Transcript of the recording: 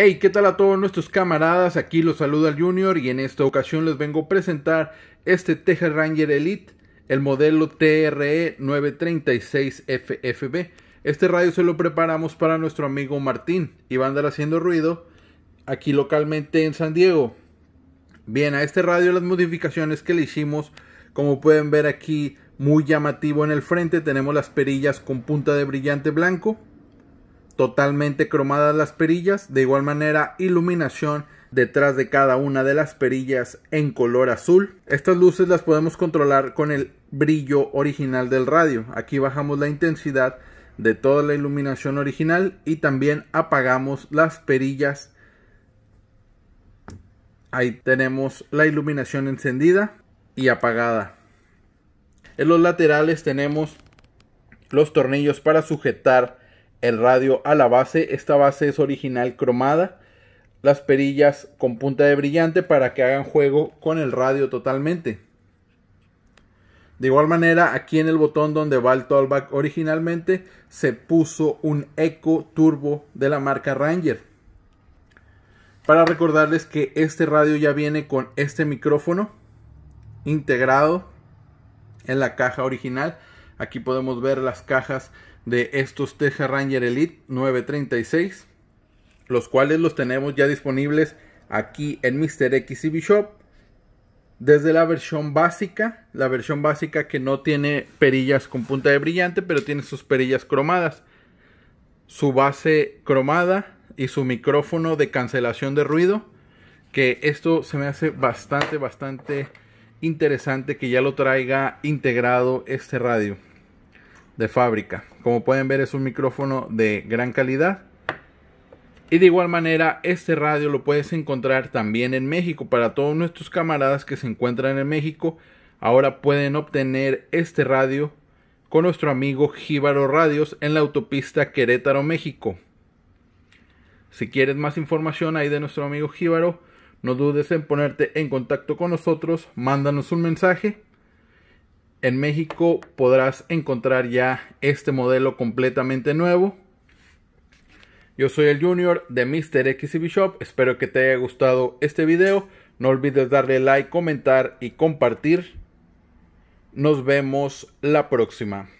Hey, ¿qué tal a todos nuestros camaradas? Aquí los saluda el Junior y en esta ocasión les vengo a presentar este Teja Ranger Elite, el modelo e TRE 936FFB. Este radio se lo preparamos para nuestro amigo Martín y va a andar haciendo ruido aquí localmente en San Diego. Bien, a este radio las modificaciones que le hicimos, como pueden ver aquí, muy llamativo en el frente, tenemos las perillas con punta de brillante blanco totalmente cromadas las perillas, de igual manera iluminación detrás de cada una de las perillas en color azul. Estas luces las podemos controlar con el brillo original del radio. Aquí bajamos la intensidad de toda la iluminación original y también apagamos las perillas. Ahí tenemos la iluminación encendida y apagada. En los laterales tenemos los tornillos para sujetar el radio a la base. Esta base es original cromada. Las perillas con punta de brillante para que hagan juego con el radio totalmente. De igual manera, aquí en el botón donde va el tallback originalmente, se puso un Eco Turbo de la marca Ranger. Para recordarles que este radio ya viene con este micrófono integrado en la caja original. Aquí podemos ver las cajas de estos Teja Ranger Elite 936, los cuales los tenemos ya disponibles aquí en Mr. XCB Shop. Desde la versión básica, la versión básica que no tiene perillas con punta de brillante, pero tiene sus perillas cromadas, su base cromada y su micrófono de cancelación de ruido, que esto se me hace bastante, bastante interesante que ya lo traiga integrado este radio de fábrica. Como pueden ver es un micrófono de gran calidad. Y de igual manera, este radio lo puedes encontrar también en México. Para todos nuestros camaradas que se encuentran en México, ahora pueden obtener este radio con nuestro amigo Jíbaro Radios en la autopista Querétaro, México. Si quieres más información ahí de nuestro amigo Jíbaro, no dudes en ponerte en contacto con nosotros, mándanos un mensaje en México podrás encontrar ya este modelo completamente nuevo. Yo soy el Junior de Mr. XCB Shop. Espero que te haya gustado este video. No olvides darle like, comentar y compartir. Nos vemos la próxima.